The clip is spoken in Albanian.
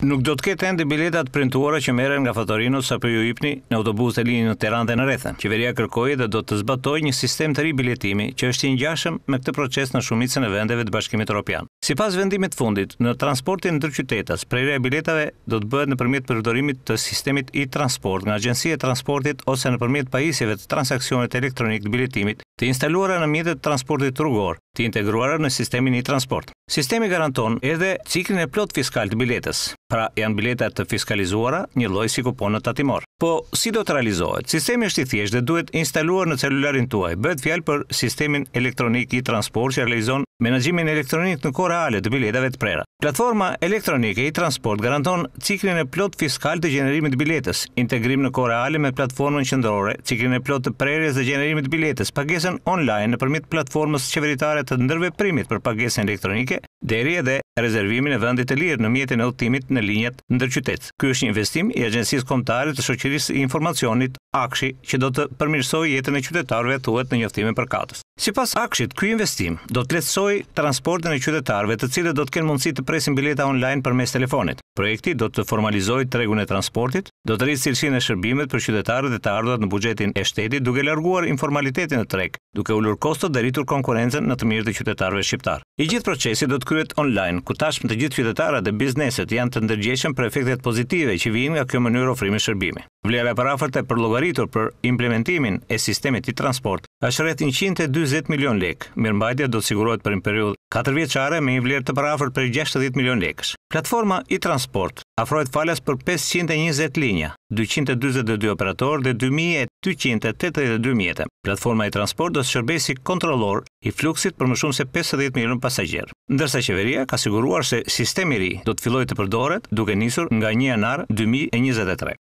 Nuk do të ketë ende biletat printuara që merren nga Fatorino sa për ju ipni në autobus të linjës në Tiranë dhe në rrethën. Qeveria kërkoi dhe do të zbatojë një sistem të ri biletimi që është i ngjashëm me këtë proces në shumicën e vendeve të Bashkimit Evropian. Sipas vendimit fundit, në transportin ndër qytetas, prerja e biletave do të bëhet nëpërmjet përdorimit të sistemit i transport nga Agjencia e Transportit ose nëpërmjet pajisjeve të transaksionit elektronik të biletimit të instaluara në mjetet e transportit rrugor, të integruara në sistemin e transportit. Sistemi garanton edhe ciklin e plot fiskal të biletës pra janë bileta të fiskalizuara, një lloj si kupon tatimor. Po si do të realizohet? Sistemi është i thjeshtë dhe duhet instaluar në celularin tuaj. Bëhet fjalë për sistemin elektronik i transportit që realizon menaxhimin elektronik në kohë reale të biletave të prera. Platforma elektronike i transport garanton ciklin e plot fiskal të gjenerimit të biletës, integrim në kohë reale me platformën qendrore, ciklin e plot të prerjes dhe gjenerimit të biletës, pagesën online nëpërmjet platformës qeveritare të ndërveprimit për pagesën elektronike, deri edhe rezervimin e vendit të lirë në mjetin e udhëtimit në linjat ndërqytet. Ky është një investim i Agjencisë Kombëtare të Shoqërisë së Informacionit, AKSHI, që do të përmirësojë jetën e qytetarëve thuhet në njoftimin për katës. Si pas akshit, këj investim do të letësoj transportin e qytetarve të cilët do të kenë mundësi të presin bileta online për mes telefonit. Projekti do të formalizoj tregun e transportit, do të rritë cilësin e shërbimet për qytetarve dhe të ardhët në bugjetin e shtetit duke larguar informalitetin e treg, duke ullur kostët dhe rritur konkurencen në të mirë të qytetarve shqiptar. I gjithë procesi do të kryet online, ku tashmë të gjithë qytetarët dhe bizneset janë të ndërgjeshen për efektet pozitive që vijin nga kjo mënyrë ofrimi shërbimi. Vlera për për logaritur për implementimin e sistemi të transport është rreth 140 milion lekë. Mirëmbajtja do të sigurohet për një periudhë katërvjeçare me një vlerë të parafër për 60 milion lekësh. Platforma i transport afrohet falas për 520 linja, 242 operatorë dhe 2282 mjete. Platforma i transport do të shërbejë si kontrollor i fluksit për më shumë se 50 milion pasagjer. Ndërsa qeveria ka siguruar se sistemi i ri do të fillojë të përdoret duke nisur nga 1 janar 2023.